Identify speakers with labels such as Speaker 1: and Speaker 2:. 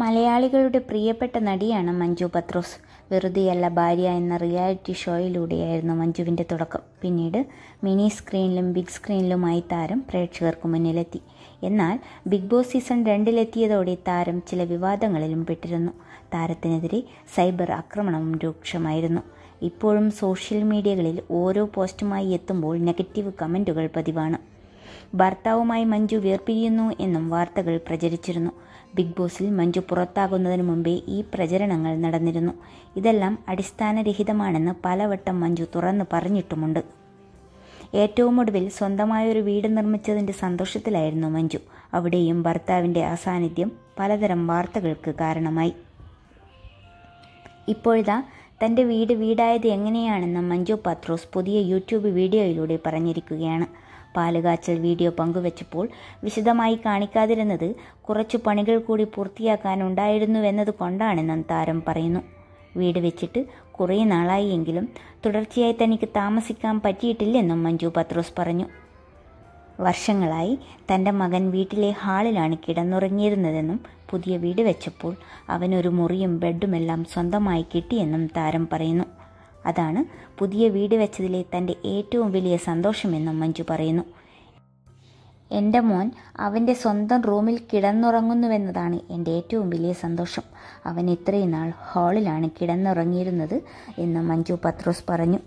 Speaker 1: മലയാളികളുടെ പ്രിയപ്പെട്ട നടിയാണ് മഞ്ജു പത്രോസ് വെറുതെയല്ല ഭാര്യ എന്ന റിയാലിറ്റി ഷോയിലൂടെയായിരുന്നു മഞ്ജുവിൻ്റെ തുടക്കം പിന്നീട് മിനി സ്ക്രീനിലും ബിഗ് സ്ക്രീനിലുമായി താരം പ്രേക്ഷകർക്ക് മുന്നിലെത്തി എന്നാൽ ബിഗ് ബോസ് സീസൺ രണ്ടിലെത്തിയതോടെ താരം ചില വിവാദങ്ങളിലും പെട്ടിരുന്നു താരത്തിനെതിരെ സൈബർ ആക്രമണവും രൂക്ഷമായിരുന്നു ഇപ്പോഴും സോഷ്യൽ മീഡിയകളിൽ ഓരോ പോസ്റ്റുമായി എത്തുമ്പോൾ നെഗറ്റീവ് കമൻറ്റുകൾ പതിവാണ് ഭർത്താവുമായി മഞ്ജു വേർപിരിയുന്നു എന്നും വാർത്തകൾ പ്രചരിച്ചിരുന്നു ബിഗ് ബോസിൽ മഞ്ജു പുറത്താകുന്നതിന് മുമ്പേ ഈ പ്രചരണങ്ങൾ നടന്നിരുന്നു ഇതെല്ലാം അടിസ്ഥാനരഹിതമാണെന്ന് പലവട്ടം മഞ്ജു തുറന്നു പറഞ്ഞിട്ടുമുണ്ട് ഏറ്റവും ഒടുവിൽ സ്വന്തമായൊരു വീട് നിർമ്മിച്ചതിൻ്റെ സന്തോഷത്തിലായിരുന്നു മഞ്ജു അവിടെയും ഭർത്താവിൻ്റെ അസാന്നിധ്യം പലതരം വാർത്തകൾക്ക് കാരണമായി ഇപ്പോഴിതാ തൻ്റെ വീട് വീടായത് എങ്ങനെയാണെന്ന് മഞ്ജു പത്രോസ് പുതിയ യൂട്യൂബ് വീഡിയോയിലൂടെ പറഞ്ഞിരിക്കുകയാണ് പാലുകാച്ചൽ വീഡിയോ പങ്കുവച്ചപ്പോൾ വിശദമായി കാണിക്കാതിരുന്നത് കുറച്ചു പണികൾ കൂടി പൂർത്തിയാക്കാനുണ്ടായിരുന്നുവെന്നത് കൊണ്ടാണെന്നും താരം പറയുന്നു വീട് വെച്ചിട്ട് കുറേ നാളായി എങ്കിലും തുടർച്ചയായി തനിക്ക് താമസിക്കാൻ പറ്റിയിട്ടില്ലെന്നും മഞ്ജു പത്രോസ് പറഞ്ഞു വർഷങ്ങളായി തൻ്റെ മകൻ വീട്ടിലെ ഹാളിലാണ് കിടന്നുറങ്ങിയിരുന്നതെന്നും പുതിയ വീട് വെച്ചപ്പോൾ അവനൊരു മുറിയും ബെഡുമെല്ലാം സ്വന്തമായി കിട്ടിയെന്നും താരം പറയുന്നു അതാണ് പുതിയ വീട് വെച്ചതിലെ തൻ്റെ ഏറ്റവും വലിയ സന്തോഷമെന്നും മഞ്ജു പറയുന്നു എൻ്റെ മോൻ അവൻ്റെ സ്വന്തം റൂമിൽ കിടന്നുറങ്ങുന്നുവെന്നതാണ് എൻ്റെ ഏറ്റവും വലിയ സന്തോഷം അവൻ ഇത്രയും നാൾ ഹാളിലാണ് കിടന്നുറങ്ങിയിരുന്നത് എന്ന് മഞ്ജു പത്രോസ് പറഞ്ഞു